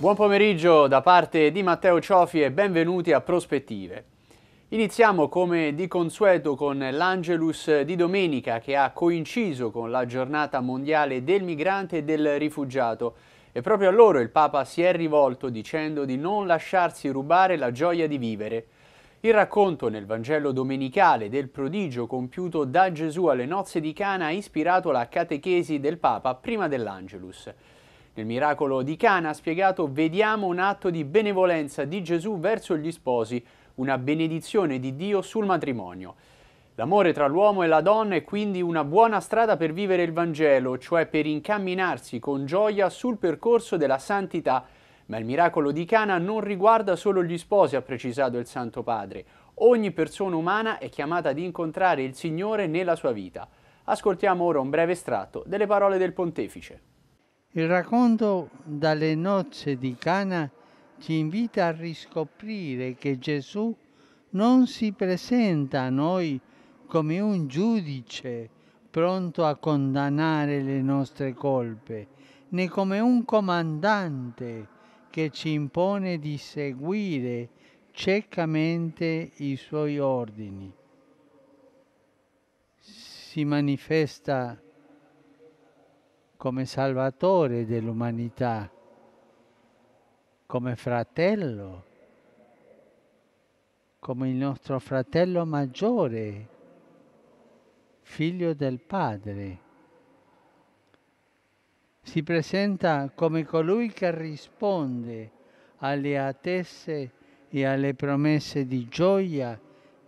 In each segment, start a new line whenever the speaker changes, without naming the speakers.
Buon pomeriggio da parte di Matteo Ciofi e benvenuti a Prospettive. Iniziamo come di consueto con l'Angelus di domenica che ha coinciso con la giornata mondiale del migrante e del rifugiato e proprio a loro il Papa si è rivolto dicendo di non lasciarsi rubare la gioia di vivere. Il racconto nel Vangelo domenicale del prodigio compiuto da Gesù alle nozze di Cana ha ispirato la catechesi del Papa prima dell'Angelus. Nel miracolo di Cana spiegato vediamo un atto di benevolenza di Gesù verso gli sposi, una benedizione di Dio sul matrimonio. L'amore tra l'uomo e la donna è quindi una buona strada per vivere il Vangelo, cioè per incamminarsi con gioia sul percorso della santità. Ma il miracolo di Cana non riguarda solo gli sposi, ha precisato il Santo Padre. Ogni persona umana è chiamata ad incontrare il Signore nella sua vita. Ascoltiamo ora un breve estratto delle parole del pontefice.
Il racconto dalle nozze di Cana ci invita a riscoprire che Gesù non si presenta a noi come un giudice pronto a condannare le nostre colpe, né come un comandante che ci impone di seguire ciecamente i suoi ordini. Si manifesta come salvatore dell'umanità, come fratello, come il nostro fratello maggiore, figlio del Padre si presenta come colui che risponde alle attese e alle promesse di gioia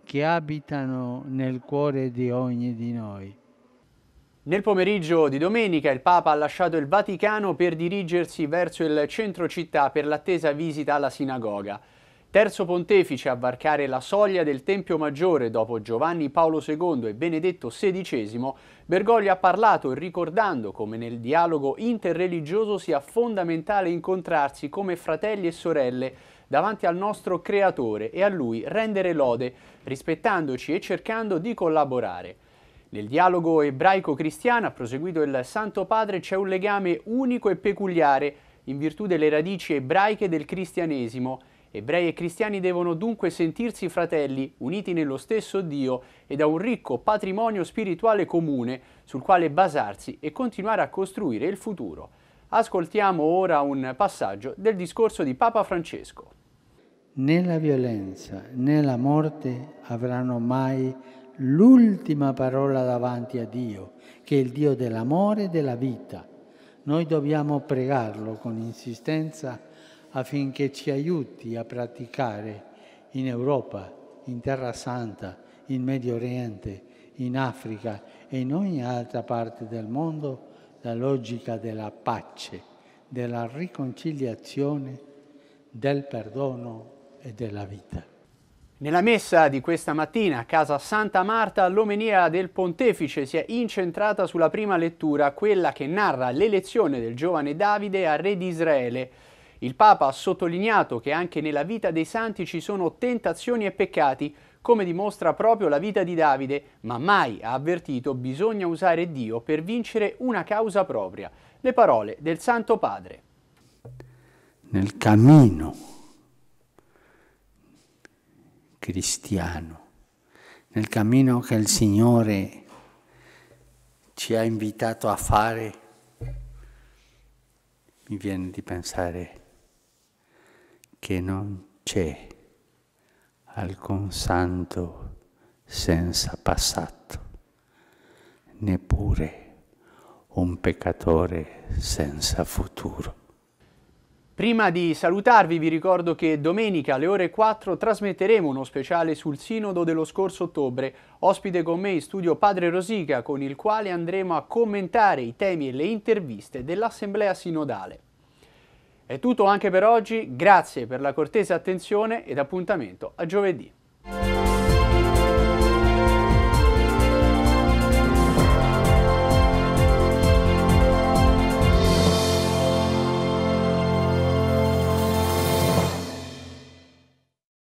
che abitano nel cuore di ogni di noi.
Nel pomeriggio di domenica il Papa ha lasciato il Vaticano per dirigersi verso il centro città per l'attesa visita alla sinagoga. Terzo pontefice a varcare la soglia del Tempio Maggiore dopo Giovanni Paolo II e Benedetto XVI, Bergoglio ha parlato ricordando come nel dialogo interreligioso sia fondamentale incontrarsi come fratelli e sorelle davanti al nostro Creatore e a Lui rendere lode, rispettandoci e cercando di collaborare. Nel dialogo ebraico-cristiano, ha proseguito il Santo Padre, c'è un legame unico e peculiare in virtù delle radici ebraiche del cristianesimo. Ebrei e cristiani devono dunque sentirsi fratelli, uniti nello stesso Dio e da un ricco patrimonio spirituale comune sul quale basarsi e continuare a costruire il futuro. Ascoltiamo ora un passaggio del discorso di Papa Francesco
né la violenza né la morte avranno mai l'ultima parola davanti a Dio, che è il Dio dell'amore e della vita. Noi dobbiamo pregarlo con insistenza affinché ci aiuti a praticare in Europa, in Terra Santa, in Medio Oriente, in Africa e in ogni altra parte del mondo la logica della pace, della riconciliazione, del perdono e della vita. Nella messa di
questa mattina a casa Santa Marta l'omenia del pontefice si è incentrata sulla prima lettura, quella che narra l'elezione del giovane Davide a re di Israele. Il Papa ha sottolineato che anche nella vita dei santi ci sono tentazioni e peccati, come dimostra proprio la vita di Davide, ma mai ha avvertito bisogna usare Dio per vincere una causa propria. Le parole del Santo Padre.
Nel cammino cristiano, nel cammino che il Signore ci ha invitato a fare, mi viene di pensare che non c'è alcun santo senza passato, neppure un peccatore senza futuro.
Prima di salutarvi vi ricordo che domenica alle ore 4 trasmetteremo uno speciale sul sinodo dello scorso ottobre, ospite con me in studio Padre Rosica con il quale andremo a commentare i temi e le interviste dell'Assemblea Sinodale. È tutto anche per oggi, grazie per la cortese attenzione ed appuntamento a giovedì.